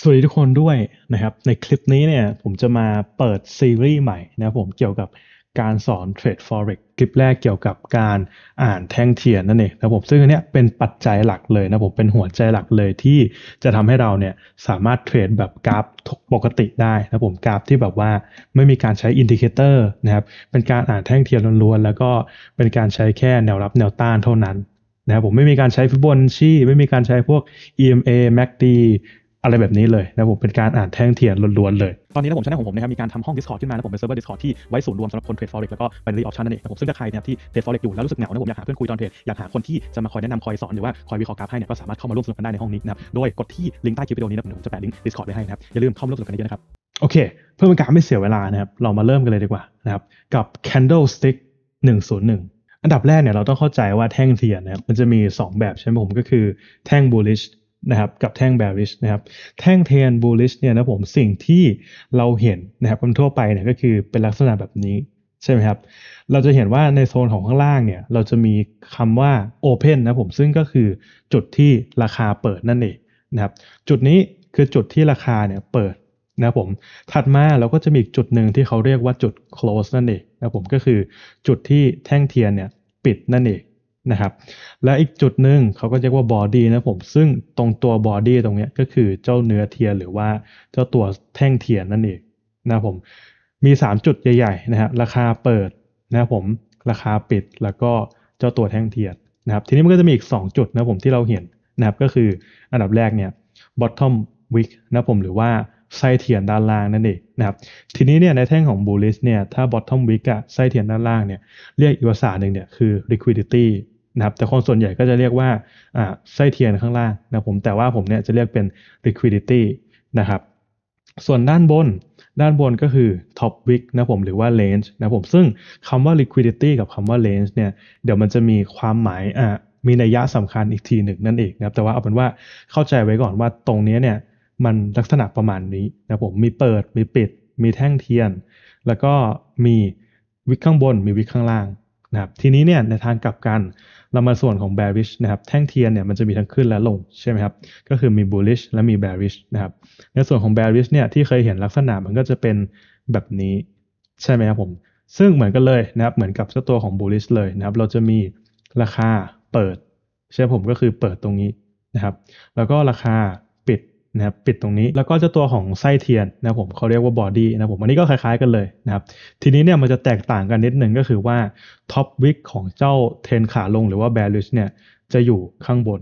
สวัสดีทุกคนด้วยนะครับ ในคลิปนี้เนี่ยผมจะมาเปิดซีรีส์ใหม่นะผมเกี่ยวกับการสอนเทรด forex คลิปแรกเกี่ยวกับการอ่านแท่งเทียนนั่นเองนะผมซึ่งอันนี้เป็นปัจจัยหลักเลยนะผมเป็นหัวใจหลักเลยที่จะทำให้เราเนี่ยสามารถเทรดแบบกราฟปกติได้นะผมกราฟที่แบบว่าไม่มีการใช้อินดิเคเตอร์นะครับเป็นการอ่านแท่งเทียนล้วนๆ แล้วก็เป็นการใช้แค่แนวรับแนวต้านเท่านั้นนะครับผมไม่มีการใช้ฟิบอนชีไม่มีการใช้พวก EMA MACD อะไรแบบนี้เลยนะผมเป็นการอ่านแท่งเทียนล้วนๆเลย ตอนนี้นะผมชแนลของผมนะครับมีการทำห้อง Discord ขึ้นมาแ้ะผมเป็นเซิร์ฟเวอร์ Discord ที่ไว้ศูนย์รวมสำหรับคนเทรดอเร็กแล้วก็เป็นรีออปชั่นนั่นเองนะผมซึ่งถ้าใครเนี่ยที่เทรดฟอเร็กอยู่แล้วรู้สึกเหงานะผมอยากหาเพื่อนคุยตอนเทรดอยากหาคนที่จะมาคอยแนะนำคอยสอน หรือว่าคอยวิเคราะห์กราฟให้เนี่ยก็สามารถเข้ามาร่วมสนุกกันได้ในห้องนี้นะครับโดยกดที่ลิงก์ใต้คลิปวิดีโอนี้นะผมจะแปะลิงก์ Discord ไว้ให้นะครับอย่าลืมเข้ามาร่วมสนุกกันเยอะนะครับโอเคเพื่อเป็นการไม่เสียเวลานะครับเรามาเริ่มกันเลยดีกว่านะครับกับ candlestick 101 อันดับแรกเนี่ยเราต้องเข้าใจว่าแท่งเทียนนมันจะมี 2 แบบใช่ไหมผมก็คือแท่ง bullish นะครับกับแท่ง bearish นะครับแท่งเทน bullish เนี่ยนะผมสิ่งที่เราเห็นนะครับคนทั่วไปเนี่ยก็คือเป็นลักษณะแบบนี้ใช่ไหมครับ เราจะเห็นว่าในโซนของข้างล่างเนี่ยเราจะมีคำว่า Open นะผมซึ่งก็คือจุดที่ราคาเปิดนั่นเองนะครับจุดนี้คือจุดที่ราคาเนี่ยเปิดนะผมถัดมาเราก็จะมีอีกจุดหนึ่งที่เขาเรียกว่าจุด close นั่นเองนะผมก็คือจุดที่แท่งเทียนเนี่ยปิดนั่นเองนะครับ และอีกจุดหนึ่งเขาก็เรียกว่าบอดี้นะผม ซึ่งตรงตัวบอดี้ตรงนี้ก็คือเจ้าเนื้อเทียนหรือว่าเจ้าตัวแท่งเทียนนั่นเองนะผม มี 3 จุดใหญ่ๆนะครับราคาเปิดนะผม ราคาปิดแล้วก็เจ้าตัวแท่งเทียนนะครับ ทีนี้มันก็จะมีอีก 2 จุดนะผมที่เราเห็นนะครับก็คืออันดับแรกเนี่ย bottom wick นะผมหรือว่าไส้เทียนด้านล่างนั่นเองนะครับ ทีนี้เนี่ยในแท่งของ bullish เนี่ยถ้า bottom wick อะไส้เทียนด้านล่างเนี่ยเรียกอีกภาษาหนึ่งเนี่ยคือ liquidity นะครับแต่คนส่วนใหญ่ก็จะเรียกว่าไส้เทียนข้างล่างนะผมแต่ว่าผมเนี่ยจะเรียกเป็น liquidity นะครับ ส่วนด้านบน ด้านบนก็คือ top wick นะผมหรือว่า range นะผมซึ่งคำว่า liquidity กับคำว่า range เนี่ยเดี๋ยวมันจะมีความหมายอ่ามีนัยยะสำคัญอีกทีหนึ่งนั่นเองนะครับ แต่ว่าเอาเป็นว่าเข้าใจไว้ก่อนว่าตรงนี้เนี่ยมันลักษณะประมาณนี้นะผมมีเปิด มีปิด มีแท่งเทียน แล้วก็มีวิกข้างบนมีวิกข้างล่างนะครับ ทีนี้เนี่ยในทางกลับกันเรามาส่วนของ bearish นะครับ แท่งเทียนเนี่ยมันจะมีทั้งขึ้นและลงใช่ไหมครับ ก็คือมี bullish และมี bearish นะครับในส่วนของ bearish เนี่ยที่เคยเห็นลักษณะมันก็จะเป็นแบบนี้ใช่ไหมครับผม ซึ่งเหมือนกันเลยนะครับ เหมือนกับเจ้าตัวของ bullish เลยนะครับ เราจะมีราคาเปิดใช่ผมก็คือเปิดตรงนี้นะครับ แล้วก็ราคานะครับปิดตรงนี้ แล้วก็เจ้าตัวของไส้เทียนนะผมเขาเรียกว่าบอดี้นะผมอันนี้ก็คล้ายๆกันเลยนะครับทีนี้เนี่ยมันจะแตกต่างกันนิดหนึ่งก็คือว่าท็อปวิกของเจ้าเทนขาลงหรือว่าแบลิชเนี่ยจะอยู่ข้างบน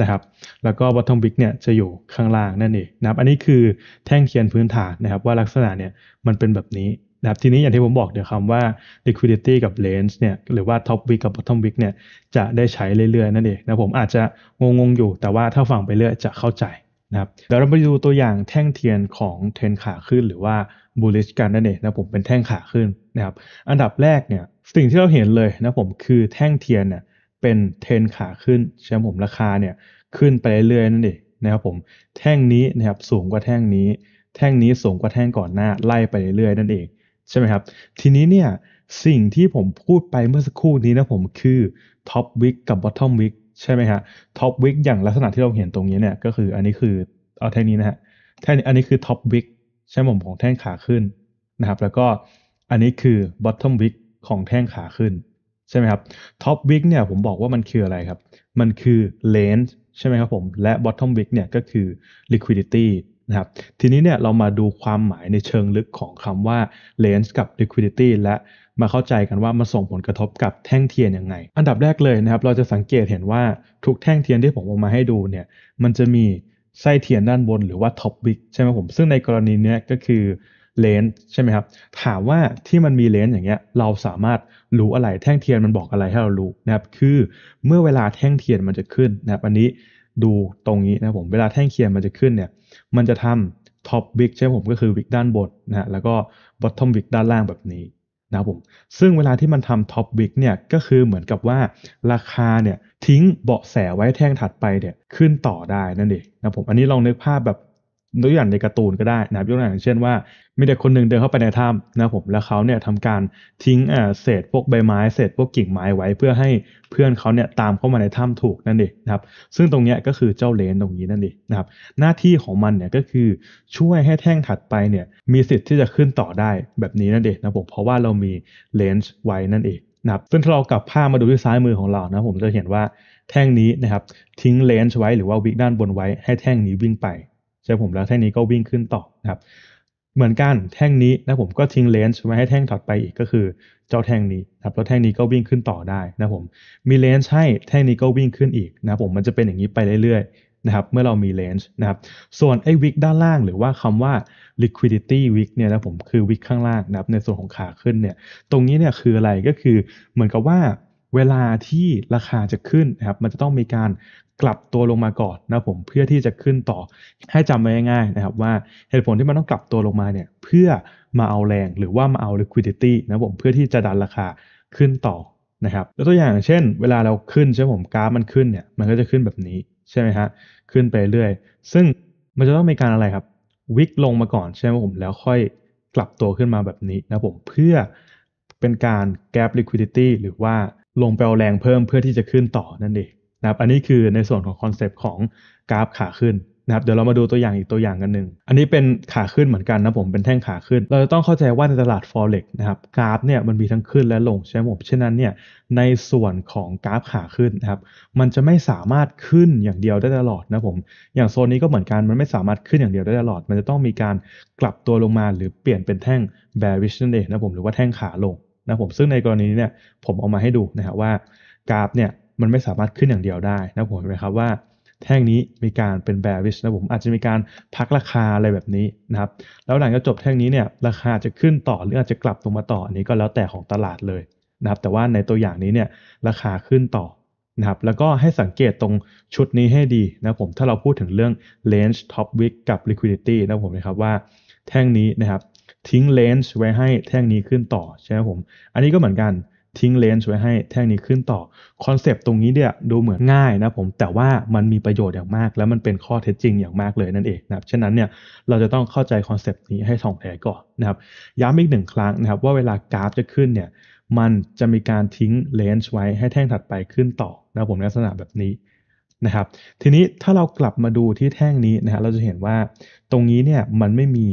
นะครับแล้วก็บอททอมวิกเนี่ยจะอยู่ข้างล่างนั่นเองนะครับอันนี้คือแท่งเทียนพื้นฐานนะครับว่าลักษณะเนี่ยมันเป็นแบบนี้นะครับทีนี้อย่างที่ผมบอกเดี๋ยวคำว่า liquidity กับ range เนี่ยหรือว่า top w e e k กับ bottom w e e k เนี่ยจะได้ใช้เรื่อยๆนั่นเองนะผมอาจจะงงๆอยู่ แต่ว่าถ้าฟังไปเรื่อยจะเข้าใจนะครับเดี๋ยวเราไปดูตัวอย่างแท่งเทียนของเทรนขาขึ้นหรือว่า bullish กันนั่นเองนะผมเป็นแท่งขาขึ้นนะครับอันดับแรกเนี่ยสิ่งที่เราเห็นเลยนะผม คือแท่งเทียนเนี่ยเป็นเทรนขาขึ้นใช่ไหมผมราคาเนี่ยขึ้นไปเรื่อยๆนั่นเองนะครับผมแท่งนี้นะครับสูงกว่าแท่งนี้ แท่งนี้สูงกว่าแท่งก่อนหน้าไล่ไปเรื่อยๆนั่นเองใช่ไหมครับ ทีนี้เนี่ยสิ่งที่ผมพูดไปเมื่อสักครู่นี้นะผมคือท็อปวิกกับบอททอมวิกใช่ไหมฮะท็อปวิกอย่างลักษณะที่เราเห็นตรงนี้เนี่ยก็คืออันนี้คือเอาแท่งนี้นะฮะแท่งอันนี้คือท็อปวิกใช่หมผมของแท่งขาขึ้นนะครับแล้วก็อันนี้คือบอททอมวิกของแท่งขาขึ้นใช่ไหมครับท็อปวิกเนี่ยผมบอกว่ามันคืออะไรครับ มันคือเลนส์ใช่ไหมครับผม และบอททอมวิกเนี่ย ก็คือ liquidity นะครับทีนี้เนี่ยเรามาดูความหมายในเชิงลึกของคำว่าเล n ส์กับ liquidity และมาเข้าใจกันว่ามันส่งผลกระทบกับแท่งเทียนยังไง อันดับแรกเลยนะครับ เราจะสังเกตเห็นว่าทุกแท่งเทียนที่ผมเอามาให้ดูเนี่ย มันจะมีไส้เทียนด้านบนหรือว่าท็อปบิกใช่ไหมผม ซึ่งในกรณีนี้ก็คือเลนส์ใช่ไหมครับ ถามว่าที่มันมีเลนส์อย่างเงี้ย เราสามารถรู้อะไรแท่งเทียนมันบอกอะไรให้เรารู้นะครับ คือเมื่อเวลาแท่งเทียนมันจะขึ้นนะครับอันนี้ดูตรงนี้นะผม เวลาแท่งเทียนมันจะขึ้นเนี่ย มันจะทำท็อปวิกใช่ไหมผม ก็คือวิกด้านบนนะฮะแล้วก็บอททอมวิกด้านล่างแบบนี้นะครับผมซึ่งเวลาที่มันทำท็อปวิกเนี่ยก็คือเหมือนกับว่าราคาเนี่ยทิ้งเบาะแสไว้แท่งถัดไปเนี่ยขึ้นต่อได้นั่นเองนะผมอันนี้ลองนึกภาพแบบตัวอย่างในการ์ตูนก็ได้นะครับ ยกตัวอย่างเช่นว่ามีเด็กคนหนึ่งเดินเข้าไปในถ้ำนะผม แล้วเขาเนี่ยทำการทิ้งเศษพวกใบไม้เศษพวกกิ่งไม้ไว้ เพื่อให้เพื่อนเขาเนี่ยตามเข้ามาในถ้ำถูกนั่นเองนะครับ ซึ่งตรงเนี้ยก็คือเจ้าเลนตรงนี้นั่นเองนะครับ หน้าที่ของมันเนี่ยก็คือช่วยให้แท่งถัดไปเนี่ยมีสิทธิ์ที่จะขึ้นต่อได้แบบนี้นั่นเองนะผม เพราะว่าเรามีเลนส์ไว้นั่นเองนะครับ ซึ่งถ้าเรากลับภาพมาดูที่ซ้ายมือของเรานะผมจะเห็นว่าแท่งนี้นะครับทิ้งเลนส์ไว้หรือว่าวิกด้านบนไว้ ให้แท่งนี้วิ่งไปใช่ผมแล้วแท่งนี้ ก็วิ่งขึ้นต่อนะครับ เหมือนกันแท่งนี้นะผมก็ทิ้งเลนส์ไว้ให้แท่งถัดไปอีกก็คือเจ้าแท่งนี้นะครับแล้วแท่งนี้ก็วิ่งขึ้นต่อได้นะผมมีเลนส์ให้แท่งนี้ก็วิ่งขึ้นอีกนะผมมันจะเป็นอย่างนี้ไปเรื่อยๆนะครับ เมื่อเรามีเลนส์นะครับส่วนไอ้วิกด้านล่างหรือว่าคำว่า liquidity wick เนี่ยนะผมคือวิกข้างล่างนะครับในส่วนของขาขึ้นเนี่ย ตรงนี้เนี่ยคืออะไรก็คือเหมือนกับว่าเวลาที่ราคาจะขึ้นนะครับ มันจะต้องมีการกลับตัวลงมาก่อนนะผมเพื่อที่จะขึ้นต่อให้จำไว้ง่ายๆนะครับว่าเหตุผลที่มันต้องกลับตัวลงมาเนี่ยเพื่อมาเอาแรงหรือว่ามาเอา liquidity นะผมเพื่อที่จะดันราคาขึ้นต่อนะครับ้วตัวอย่างเช่น เวลาเราขึ้นใช่ไหมผมกราฟมันขึ้นเนี่ยมันก็จะขึ้นแบบนี้ใช่ไหมฮะขึ้นไปเรื่อย ซึ่งมันจะต้องมีการอะไรครับวิกลงมาก่อน ใช่ไหมผมแล้วค่อยกลับตัวขึ้นมาแบบนี้นะผมเพื่อเป็นการ gap liquidity หรือว่าลงไปเอาแรงเพิ่มเพื่อที่จะขึ้นต่อนั่นเองนะครับอันนี้คือในส่วนของคอนเซปต์ของกราฟขาขึ้นนะครับ เดี๋ยวเรามาดูตัวอย่างอีกตัวอย่างกันหนึ่งอันนี้เป็นขาขึ้นเหมือนกันนะผม เป็นแท่งขาขึ้น เราจะต้องเข้าใจว่าในตลาด forex นะครับกราฟเนี่ยมันมีทั้งขึ้นและลงใช่ไหมผมช่นั้นเนี่ยในส่วนของกราฟขาขึ้นนะครับมันจะไม่สามารถขึ้นอย่างเดียวได้ตลอดนะผมอย่างโซนนี้ก็เหมือนกันมันไม่สามารถขึ้นอย่างเดียวได้ตลอด มันจะต้องมีการกลับตัวลงมาหรือเปลี่ยนเป็นแท่ง bearish นั่นเองนะผมหรือว่าแท่งขาลงนะผมซึ่งในกรณีนี้เนี่ยผมเอามาให้ดูนะครับว่ากราฟเนี่ยมันไม่สามารถขึ้นอย่างเดียวได้นะผมเห็นไหมครับว่าแท่งนี้มีการเป็น bearish นะผมอาจจะมีการพักราคาอะไรแบบนี้นะครับแล้วหลังจากจบแท่งนี้เนี่ยราคาจะขึ้นต่อหรืออาจจะกลับลงมาต่ออันนี้ก็แล้วแต่ของตลาดเลยนะครับ แต่ว่าในตัวอย่างนี้เนี่ยราคาขึ้นต่อนะครับ แล้วก็ให้สังเกตตรงชุดนี้ให้ดีนะผมถ้าเราพูดถึงเรื่อง range top wick กับ liquidity นะผมนะครับว่าแท่งนี้นะครับทิ้งเลนส์ไว้ให้แท่งนี้ขึ้นต่อ ใช่ไหมผม อันนี้ก็เหมือนกันทิ้งเลนส์ไว้ให้แท่งนี้ขึ้นต่อคอนเซปต์ตรงนี้เนี่ยดูเหมือนง่ายนะผม แต่ว่ามันมีประโยชน์อย่างมาก และมันเป็นข้อเท็จจริงอย่างมากเลยนั่นเองนะครับฉะนั้นเนี่ยเราจะต้องเข้าใจคอนเซปต์นี้ให้ท่องแท้ก่อนนะครับย้ำอีกหนึ่งครั้งนะครับว่าเวลากราฟจะขึ้นเนี่ยมันจะมีการทิ้งเลนส์ไว้ให้แท่งถัดไปขึ้นต่อนะผมลักษณะแบบนี้นะครับทีนี้ถ้าเรากลับมาดูที่แท่งนี้นะฮะเราจะเห็นว่าตรงนี้เนี่ยมันไม่มี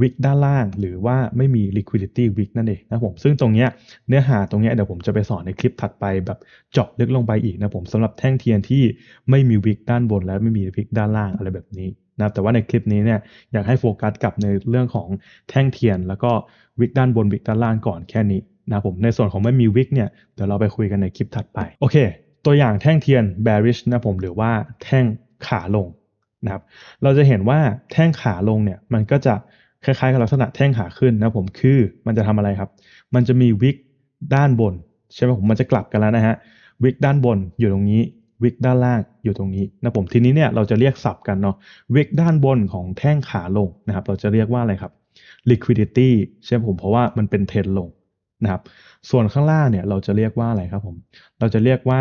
วิกด้านล่างหรือว่าไม่มี liquidity วิกนั่นเองนะผมซึ่งตรงเนี้ยเนื้อหาตรงเนี้ยเดี๋ยวผมจะไปสอนในคลิปถัดไปแบบเจาะลึกลงไปอีกนะผมสำหรับแท่งเทียนที่ไม่มีวิกด้านบนและไม่มีวิกด้านล่างอะไรแบบนี้นะแต่ว่าในคลิปนี้เนี่ยอยากให้โฟกัสกับในเรื่องของแท่งเทียนแล้วก็ วิกด้านบนวิกด้านล่างก่อนแค่นี้นะผมในส่วนของไม่มีวิกเนี่ยเดี๋ยวเราไปคุยกันในคลิปถัดไปโอเคตัวอย่างแท่งเทียน bearish นะผมหรือว่าแท่งขาลงนะครับเราจะเห็นว่าแท่งขาลงเนี่ยมันก็จะคล้ายๆกับลักษณะแท่งขาขึ้นนะผมคือมันจะทำอะไรครับ มันจะมีวิกด้านบนใช่ไหมผมมันจะกลับกันแล้วนะฮะวิกด้านบนอยู่ตรงนี้วิกด้านล่างอยู่ตรงนี้นะผมทีนี้เนี่ยเราจะเรียกสับกันเนาะวิกด้านบนของแท่งขาลงนะครับเราจะเรียกว่าอะไรครับ liquidity ใช่ไหมผมเพราะว่ามันเป็นเทรนลงนะครับส่วนข้างล่างเนี่ยเราจะเรียกว่าอะไรครับผมเราจะเรียกว่า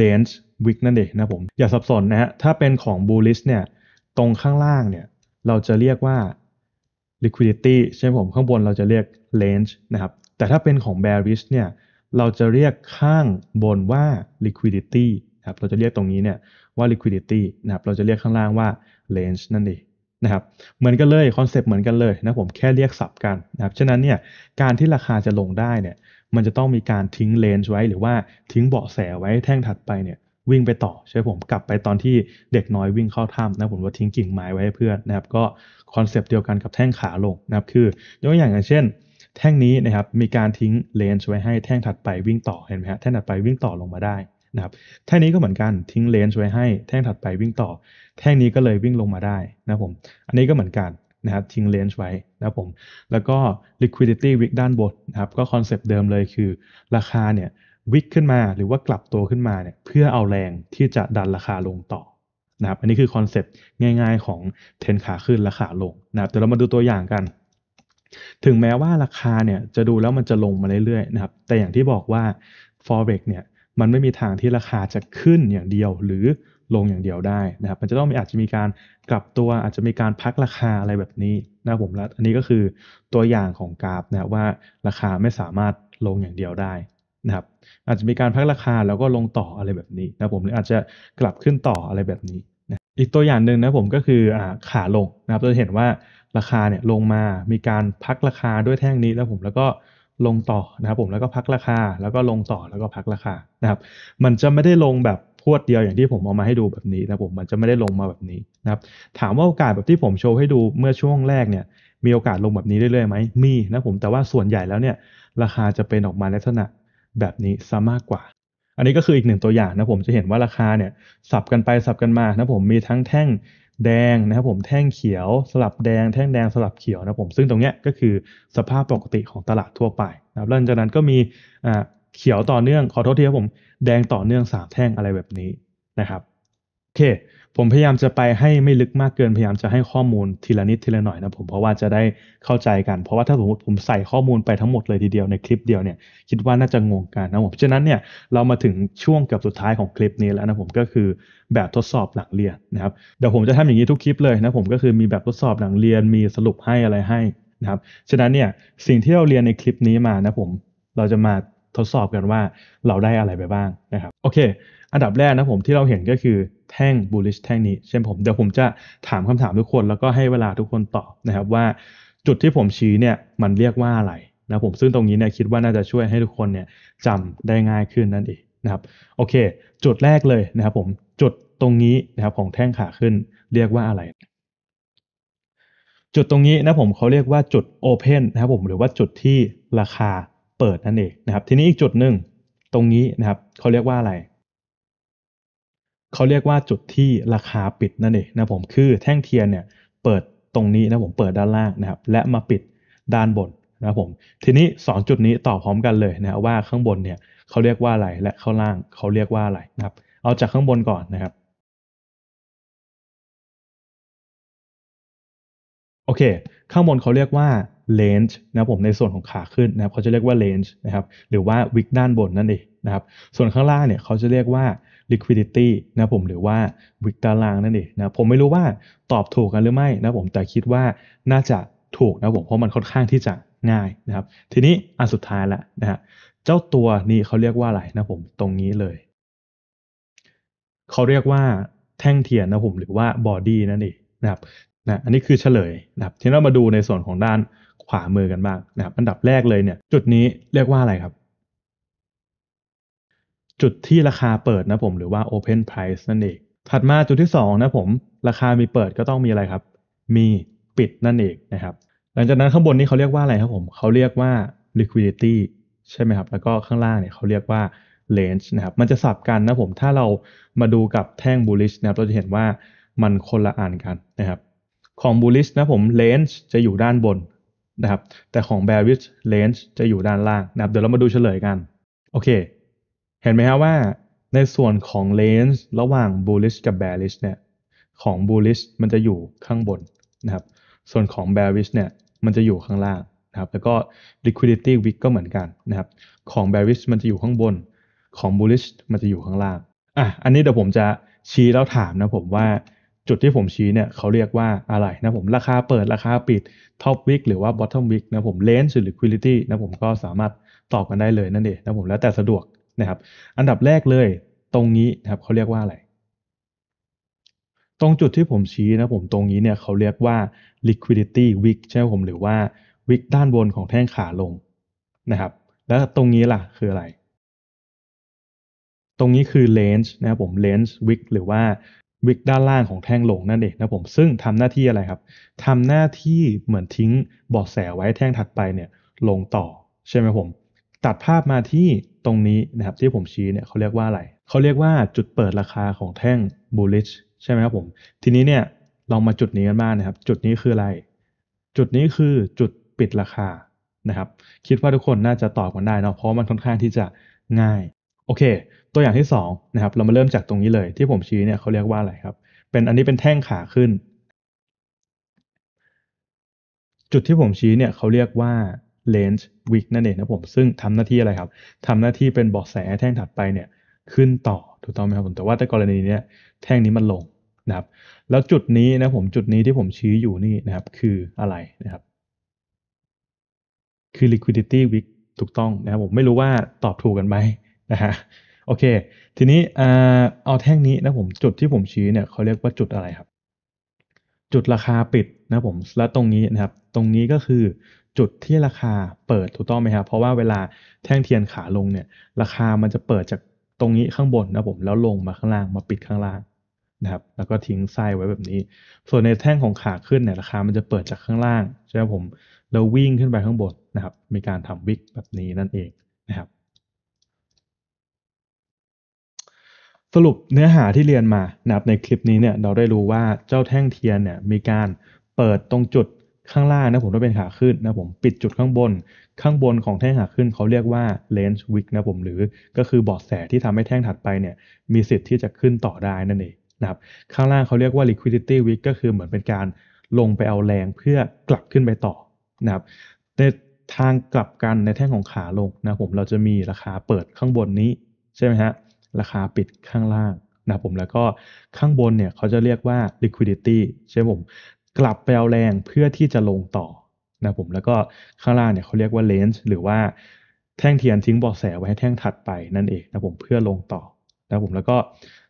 range week นั่นเองนะผมอย่าสับสนนะฮะถ้าเป็นของ bullish เนี่ยตรงข้างล่างเนี่ยเราจะเรียกว่า liquidity ใช่ไหมผมข้างบนเราจะเรียก l a n g e นะครับแต่ถ้าเป็นของ bearish เนี่ยเราจะเรียกข้างบนว่า liquidity ครับเราจะเรียกตรงนี้เนี่ยว่า liquidity นะครับเราจะเรียกข้างล่างว่า l a n g e นั่นเองนะครับเหมือนกันเลยคอนเซปต์เหมือนกันเลยนะผมแค่เรียกสับกันนะครับฉะนั้นเนี่ยการที่ราคาจะลงได้เนี่ยมันจะต้องมีการทิ้งเลนส์ไว้หรือว่าทิ้งเบาะแสไว้แท่งถัดไปเนี่ยวิ่งไปต่อใช่ผมกลับไปตอนที่เด็กน้อยวิ่งเข้าถ้ำนะผมว่าทิ้งกิ่งไม้ไว้ให้เพื่อนนะครับก็คอนเซปต์เดียวกันกับแท่งขาลงนะครับคือยกตัวอย่างอย่างเช่น แท่งนี้นะครับมีการทิ้งเลนส์ไว้ให้แท่งถัดไปวิ่งต่อเห็นไหมฮะแท่งถัดไปวิ่งต่อลงมาได้นะครับแท่งนี้ก็เหมือนกันทิ้งเลนส์ไว้ให้ แท่งถัดไปวิ่งต่อ แท่งนี้ก็เลยวิ่งลงมาได้นะผมอันนี้ก็เหมือนกันนะครับทิ้งเลนจ์ไว้นะผม แล้วก็ liquidity w i c k ด้านบนนะครับก็คอนเซปต์เดิมเลยคือ ราคาเนี่ยวิกขึ้นมาหรือว่ากลับตัวขึ้นมาเนี่ยเพื่อเอาแรงที่จะดันราคาลงต่อนะครับอันนี้คือคอนเซปต์ง่าย ๆของเทนขาขึ้นราคาลงนะครับเดี๋ยวเรามาดูตัวอย่างกัน ถึงแม้ว่าราคาเนี่ยจะดูแล้วมันจะลงมาเรื่อยๆนะครับแต่อย่างที่บอกว่า forex เนี่ยมันไม่มีทางที่ราคาจะขึ้นอย่างเดียวหรือลงอย่างเดียวได้นะครับมันจะต้องมี อาจจะมีการกลับตัว อาจจะมีการพักราคาอะไรแบบนี้นะผมและอันนี้ก็คือตัวอย่างของกราฟนะว่าราคาไม่สามารถลงอย่างเดียวได้นะครับอาจจะมีการพักราคาแล้วก็ลงต่ออะไรแบบนี้นะผมหรืออาจจะกลับขึ้นต่ออะไรแบบนี้นะอีกตัวอย่างหนึ่งนะผมก็คืออขาลงนะครับเราจะเห็นว่าราคาเนี่ยลงมามีการพักราคาด้วยแท่งนี้แล้วผมแล้วก็ลงต่อนะครับผมแล้วก็พักราคาแล้วก็ลงต่อแล้วก็พักราคานะครับ มันจะไม่ได้ลงแบบพวดเดียวอย่างที่ผมเอามาให้ดูแบบนี้นะผมมันจะไม่ได้ลงมาแบบนี้นะครับถามว่าโอกาสแบบที่ผมโชว์ให้ดูเมื่อช่วงแรกเนี่ยมีโอกาสลงแบบนี้เรื่อยๆไหมมีนะผมแต่ว่าส่วนใหญ่แล้วเนี่ย ราคาจะเป็นออกมาลักษณะแบบนี้ซะมากกว่า อันนี้ก็คืออีกหนึ่งตัวอย่างนะผมจะเห็นว่าราคาเนี่ยสับกันไปสับกันมานะผมมีทั้งแท่งแดงนะครับผมแท่งเขียว สลับแดงแท่งแดงสลับเขียวนะผมซึ่งตรงเนี้ยก็คือสภาพปกติของตลาดทั่วไปนะครับหลังจากนั้นก็มีอ่าเขียวต่อเนื่องขอโทษทีครับผมแดงต่อเนื่องสามแท่งอะไรแบบนี้นะครับโอเคผมพยายามจะไปให้ไม่ลึกมากเกินพยายามจะให้ข้อมูลทีละนิดทีละหน่อยนะผมเพราะว่าจะได้เข้าใจกันเพราะว่าถ้าสมมติผมใส่ข้อมูลไปทั้งหมดเลยทีเดียวในคลิปเดียวเนี่ยคิดว่าน่าจะงงกันนะผมฉะนั้นเนี่ยเรามาถึงช่วงเกือบสุดท้ายของคลิปนี้แล้วนะผมก็คือแบบทดสอบหลังเรียนนะครับเดี๋ยวผมจะทำอย่างนี้ทุกคลิปเลยนะผมก็คือมีแบบทดสอบหลังเรียนมีสรุปให้อะไรให้นะครับฉะนั้นเนี่ยสิ่งที่เราเรียนในคลิปนี้มานะผมเราจะมาทดสอบกันว่าเราได้อะไรไปบ้างนะครับโอเค อันดับแรกนะผมที่เราเห็นก็คือแท่ง bullish แท่งนี้เช่นผมเดี๋ยวผมจะถามคำถามทุกคน แล้วก็ให้เวลาทุกคนตอบนะครับ ว่าจุดที่ผมชี้เนี่ยมันเรียกว่าอะไรนะผมซึ่งตรงนี้เนี่ยคิดว่าน่าจะช่วยให้ทุกคนเนี่ยจำได้ง่ายขึ้นนั่นเองนะครับโอเค จุดแรกเลยนะครับผม จุดตรงนี้นะครับของแท่งขาขึ้นเรียกว่าอะไร จุดตรงนี้นะผมเขาเรียกว่าจุด Open นะครับผมหรือว่าจุดที่ราคาเปิดนั่นเองนะครับทีนี้อีกจุดหนึ่งตรงนี้นะครับเขาเรียกว่าอะไรเขาเรียกว่าจุดที่ราคาปิดนั่นเองนะผมคือแท่งเทียนเนี่ยเปิดตรงนี้นะผมเปิดด้านล่างนะครับ และมาปิดด้านบนนะผม ทีนี้2จุดนี้ต่อพร้อมกันเลยนะ ว่าข้างบนเนี่ยเขาเรียกว่าอะไรและข้างล่างเขาเรียกว่าอะไรนะครับ เอาจากข้างบนก่อนนะครับ โอเค ข้างบนเขาเรียกว่าเลนจ์นะผมในส่วนของขาขึ้นนะครับเขาจะเรียกว่าเลนจ์นะครับหรือว่าวิกด้านบนนั่นเองนะครับส่วนข้างล่างเนี่ยเขาจะเรียกว่า liquidity นะผมหรือว่าวิกตารางนั่นเองนะผมไม่รู้ว่าตอบถูกกันหรือไม่นะผมแต่คิดว่าน่าจะถูกนะผมเพราะมันค่อนข้างที่จะง่ายนะครับทีนี้อันสุดท้ายละนะฮะเจ้าตัวนี้เขาเรียกว่าอะไรนะผมตรงนี้เลยเขาเรียกว่าแท่งเทียนนะผมหรือว่าบอดี้นั่นเองนะครับนะอันนี้คือเฉลยนะครับทีนี้เรามาดูในส่วนของด้านขวามือกันบ้างนะครับอันดับแรกเลยเนี่ยจุดนี้เรียกว่าอะไรครับ จุดที่ราคาเปิดนะผมหรือว่า open price นั่นเอง ถัดมาจุดที่2นะผมราคามีเปิดก็ต้องมีอะไรครับ มีปิดนั่นเองนะครับ หลังจากนั้นข้างบนนี้เขาเรียกว่าอะไรครับผมเขาเรียกว่า liquidity ใช่ไหมครับแล้วก็ข้างล่างเนี่ยเขาเรียกว่า range นะครับมันจะสับกันนะผมถ้าเรามาดูกับแท่ง bullish นะครับเราจะเห็นว่ามันคนละอ่านกันนะครับ ของ bullish นะผม range จะอยู่ด้านบนนะครับแต่ของ bearish range จะอยู่ด้านล่างนะครับเดี๋ยวเรามาดูเฉลยกัน โอเค เห็นไหมครับว่าในส่วนของ range ระหว่าง bullish กับ bearish เนี่ย ของ bullish มันจะอยู่ข้างบนนะครับ ส่วนของ bearish เนี่ย มันจะอยู่ข้างล่างนะครับ แล้วก็ liquidity wick ก็เหมือนกันนะครับ ของ bearish มันจะอยู่ข้างบน ของ bullish มันจะอยู่ข้างล่าง อ่ะ อันนี้เดี๋ยวผมจะชี้แล้วถามนะผมว่าจุดที่ผมชี้เนี่ยเขาเรียกว่าอะไรนะผมราคาเปิดราคาปิดท็อปวิกหรือว่าบอททอมวิกนะผมเลนส์หรือควิลิตี้นะผมก็สามารถตอบกันได้เลยนั่นเองนะผมแล้วแต่สะดวกนะครับ อันดับแรกเลย ตรงนี้นะครับเขาเรียกว่าอะไร ตรงจุดที่ผมชี้นะผมตรงนี้เนี่ยเขาเรียกว่า liquidity week ใช่ไหมผมหรือว่า week ด้านบนของแท่งขาลงนะครับ แล้วตรงนี้ล่ะคืออะไร ตรงนี้คือ range นะครับผม range week หรือว่าวิกด้านล่างของแท่งลงนั่นเองนะผมซึ่งทำหน้าที่อะไรครับ ทำหน้าที่เหมือนทิ้งบอกแสไว้แท่งถัดไปเนี่ยลงต่อใช่ไหมผมตัดภาพมาที่ตรงนี้นะครับ ที่ผมชี้เนี่ยเขาเรียกว่าอะไรเขาเรียกว่าจุดเปิดราคาของแท่ง bullish ใช่ไหมครับผม ทีนี้เนี่ยลองมาจุดนี้กันบ้างนะครับ จุดนี้คืออะไร จุดนี้คือจุดปิดราคานะครับ คิดว่าทุกคนน่าจะตอบกันได้เนาะเพราะมันค่อนข้างที่จะง่ายโอเค ตัวอย่างที่2นะครับ เรามาเริ่มจากตรงนี้เลยที่ผมชี้เนี่ยเขาเรียกว่าอะไรครับ เป็นอันนี้เป็นแท่งขาขึ้น จุดที่ผมชี้เนี่ยเขาเรียกว่า range week นั่นเองนะผม ซึ่งทำหน้าที่อะไรครับทำหน้าที่เป็นบอกแสแท่งถัดไปเนี่ยขึ้นต่อถูกต้องไหมครับผม แต่ว่าในกรณีเนี้ยแท่งนี้มันลงนะครับ แล้วจุดนี้นะผมจุดนี้ที่ผมชี้อยู่นี่นะครับคืออะไรนะครับ คือ liquidity week ถูกต้องนะครับผมไม่รู้ว่าตอบถูกกันไหมะฮะโอเค ทีนี้เอาแท่งนี้นะผมจุดที่ผมชี้เนี่ยเขาเรียกว่าจุดอะไรครับ จุดราคาปิดนะผมและตรงนี้นะครับ ตรงนี้ก็คือ จุดที่ราคาเปิดถูกต้องไหมครับเพราะว่าเวลาแท่งเทียนขาลงเนี่ย ราคามันจะเปิดจากตรงนี้ข้างบนนะผมแล้วลงมาข้างล่างมาปิดข้างล่างนะครับ แล้วก็ทิ้งไส้ไว้แบบนี้ ส่วนในแท่งของขาขึ้นเนี่ยราคามันจะเปิดจากข้างล่างใช่ไหมผมล้ววิ่งขึ้นไปข้างบนนะครับ มีการทำวิกแบบนี้นั่นเองนะครับสรุปเนื้อหาที่เรียนมานะครับในคลิปนี้เนี่ยเราได้รู้ว่าเจ้าแท่งเทียนเนี่ยมีการเปิดตรงจุดข้างล่างนะผม้่งเป็นขาขึ้นนะผม ปิดจุดข้างบนข้างบนของแท่งขาขึ้นเขาเรียกว่าเลนส์วิกนะผมหรือก็คือบอดแสที่ทำให้แท่งถัดไปเนี่ย มีสิทธิ์ที่จะขึ้นต่อได้นั่นเองนะครับข้างล่างเขาเรียกว่า liquidity wick ก็คือเหมือนเป็นการลงไปเอาแรงเพื่อกลับขึ้นไปต่อนะครับในทางกลับกันในแท่งของขาลงนะผมเราจะมีราคาเปิดข้างบนนี้ใช่ไหมฮะราคาปิดข้างล่างนะผมแล้วก็ข้างบนเนี่ยเขาจะเรียกว่า liquidity ใช่ผมกลับไปเอาแรงเพื่อที่จะลงต่อนะผมแล้วก็ข้างล่างเนี่ยเขาเรียกว่า range หรือว่าแท่งเทียนทิ้งบอกแสไว้ให้แท่งถัดไปนั่นเองนะผมเพื่อลงต่อนะผมแล้วก็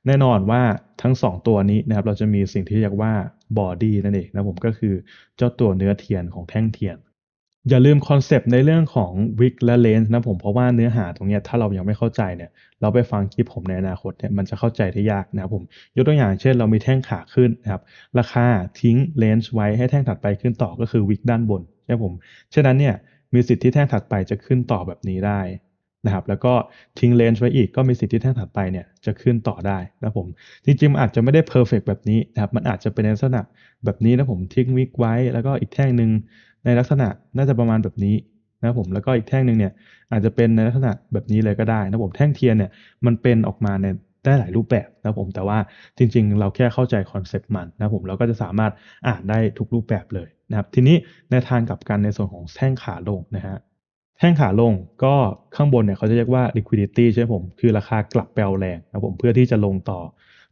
แน่นอนว่าทั้ง 2 ตัวนี้นะครับเราจะมีสิ่งที่เรียกว่า body นั่นเองนะผมก็คือเจ้าตัวเนื้อเทียนของแท่งเทียนอย่าลืมคอนเซปต์ในเรื่องของวิกและเลนส์นะผมเพราะว่าเนื้อหาตรงนี้ถ้าเรายังไม่เข้าใจเนี่ยเราไปฟังคลิปผมในอนาคตเนี่ยมันจะเข้าใจได้ยากนะครับผมยกตัวอย่างเช่น เรามีแท่งขาขึ้นนะครับราคา ทิ้งเลนส์ไว้ให้แท่งถัดไปขึ้นต่อก็คือวิกด้านบนนะผมเช่นนั้นเนี่ยมีสิทธิ์ที่แท่งถัดไปจะขึ้นต่อแบบนี้ได้นะครับแล้วก็ทิ้งเลนจ์ไว้อีกก็มีสิทธิ์ที่แท่งถัดไปเนี่ยจะขึ้นต่อได้นะผมจริงๆมันอาจจะไม่ได้เพอร์เฟกแบบนี้นะครับ มันอาจจะเป็นลักษณะแบบนี้นะผมทิ้งวิกไว้ แล้วก็อีกแท่งหนึ่งในลักษณะน่าจะประมาณแบบนี้นะผมแล้วก็อีกแท่งหนึ่งเนี่ยอาจจะเป็นในลักษณะแบบนี้เลยก็ได้ นะผมแท่งเทียนเนี่ยมันเป็นออกมาในได้หลายรูปแบบนะผมแต่ว่าจริงๆ เราแค่เข้าใจคอนเซปต์มัน นะผมเราก็จะสามารถอ่านได้ทุกรูปแบบเลยนะครับ ทีนี้ในทางกลับกันในส่วนของแท่งขาลงนะฮะแท่งขาลงก็ข้างบนเนี่ยเขาจะเรียกว่า liquidity ใช่ไหมผมคือราคากลับแปลแรงนะผมเพื่อที่จะลงต่อ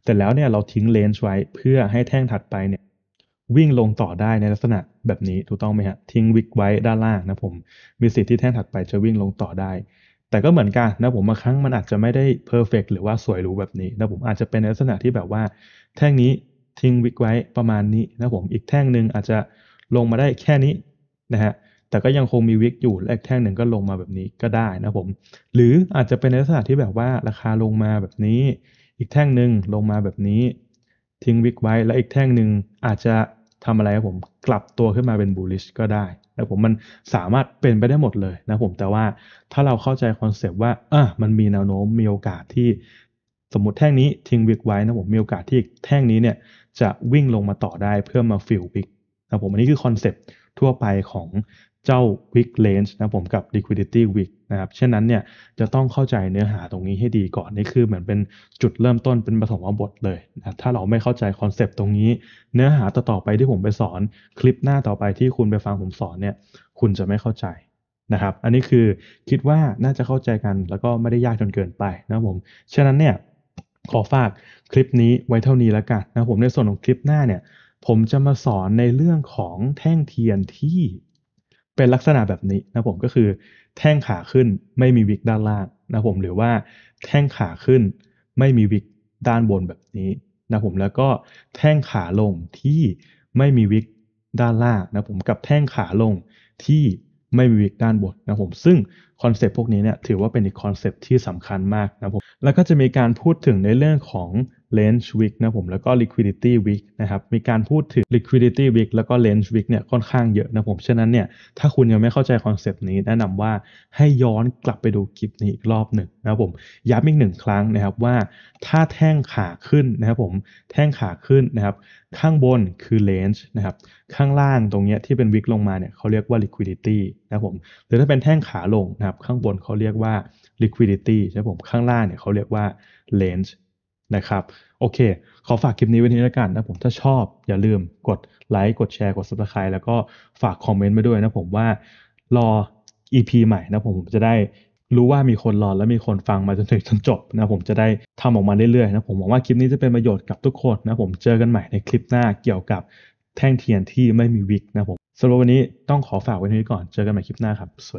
แต่แล้วเนี่ยเราทิ้งเลนส์ไว้ เพื่อให้แท่งถัดไปเนี่ย วิ่งลงต่อได้ในลักษณะแบบนี้ ถูกต้องไหมฮะ ทิ้งวิกไว้ด้านล่างนะผม มีสิทธิ์ที่แท่งถัดไปจะวิ่งลงต่อได้ แต่ก็เหมือนกันนะผมบางครั้งมันอาจจะไม่ได้เพอร์เฟกหรือว่าสวยหรูแบบนี้นะผมอาจจะเป็นในลักษณะที่แบบว่า แท่งนี้ทิ้งวิกไว้ประมาณนี้นะผม อีกแท่งหนึ่งอาจจะลงมาได้แค่นี้นะฮะแต่ก็ยังคงมีวิกอยู่แลกแท่งหนึ่งก็ลงมาแบบนี้ก็ได้นะผมหรืออาจจะเป็นในลักษณะที่แบบว่าราคาลงมาแบบนี้ อีกแท่งหนึ่งลงมาแบบนี้ทิ้งวิกไว้ แล้วอีกแท่งหนึ่งอาจจะทำอะไรครับผมกลับตัวขึ้นมาเป็นบูลลิชก็ได้นะผมมันสามารถเป็นไปได้หมดเลยนะผมแต่ว่าถ้าเราเข้าใจคอนเซปต์ว่าอ่ะมันมีแนวโน้มมีโอกาสที่ สมมติแท่งนี้ทิ้งวิกไว้นะผมมีโอกาสที่แท่งนี้เนี่ยจะวิ่งลงมาต่อได้เพื่อมาฟิลวิกนะผม อันนี้คือคอนเซปต์ทั่วไปของเจ้า Quick Range นะผมกับ Liquidity Week นะครับเช่นนั้นเนี่ยจะต้องเข้าใจเนื้อหาตรงนี้ให้ดีก่อน นี่คือเหมือนเป็นจุดเริ่มต้นเป็นปฐมบทเลยนะถ้าเราไม่เข้าใจคอนเซปต์ตรงนี้ เนื้อหาต่อไปที่ผมไปสอนคลิปหน้าต่อไปที่คุณไปฟังผมสอนเนี่ยคุณจะไม่เข้าใจนะครับอันนี้คือคิดว่าน่าจะเข้าใจกันแล้วก็ไม่ได้ยากจนเกินไปนะผมเช่นั้นเนี่ยขอฝากคลิปนี้ไว้เท่านี้แล้วกันนะผมในส่วนของคลิปหน้าเนี่ยผมจะมาสอนในเรื่องของแท่งเทียนที่เป็นลักษณะแบบนี้นะผมก็คือแท่งขาขึ้นไม่มีวิกด้านล่างนะผมหรือว่าแท่งขาขึ้นไม่มีวิกด้านบนแบบนี้นะผมแล้วก็แท่งขาลงที่ไม่มีวิกด้านล่างนะผมกับแท่งขาลงที่ไม่มีวิกด้านบนนะผม ซึ่งคอนเซปต์พวกนี้เนี่ยถือว่าเป็นอีกคอนเซปต์ที่สำคัญมากนะผมแล้วก็จะมีการพูดถึงในเรื่องของ Range Week นะผมแล้วก็ Liquidity Week นะครับมีการพูดถึง Liquidity Week แล้วก็ Range Week เนี่ยค่อนข้างเยอะนะผมฉะนั้นเนี่ยถ้าคุณยังไม่เข้าใจคอนเซปต์นี้แนะนำว่าให้ย้อนกลับไปดูคลิปนี้อีกรอบหนึ่งนะผมย้ำอีกหนึ่งครั้งนะครับว่า ถ้าแท่งขาขึ้นนะครับผมแท่งขาขึ้นนะครับข้างบนคือ Range นะครับข้างล่างตรงเนี้ยที่เป็นวิกลงมาเนี่ยเขาเรียกว่า liquidity นะผมหรือถ้าเป็นแท่งขาลงนะครับข้างบนเขาเรียกว่า liquidity ใช่ผมข้างล่างเนี่ยเขาเรียกว่า range นะครับโอเค ขอฝากคลิปนี้ไว้ที่ละกันนะผมถ้าชอบอย่าลืมกดไลค์กดแชร์กด subscribe แล้วก็ฝากคอมเมนต์ไปด้วยนะผมว่ารอ EP ใหม่นะผม จะได้รู้ว่ามีคนรอและมีคนฟังมาจนถึงจนจบนะผมจะได้ทำออกมาเรื่อยๆนะผมหวังว่าคลิปนี้จะเป็นประโยชน์กับทุกคนนะผมเจอกันใหม่ในคลิปหน้าเกี่ยวกับแท่งเทียนที่ไม่มีวิกนะผมสำหรับวันนี้ต้องขอฝากไว้ที่นี้ก่อนเจอกันใหม่คลิปหน้าครับสวัสดี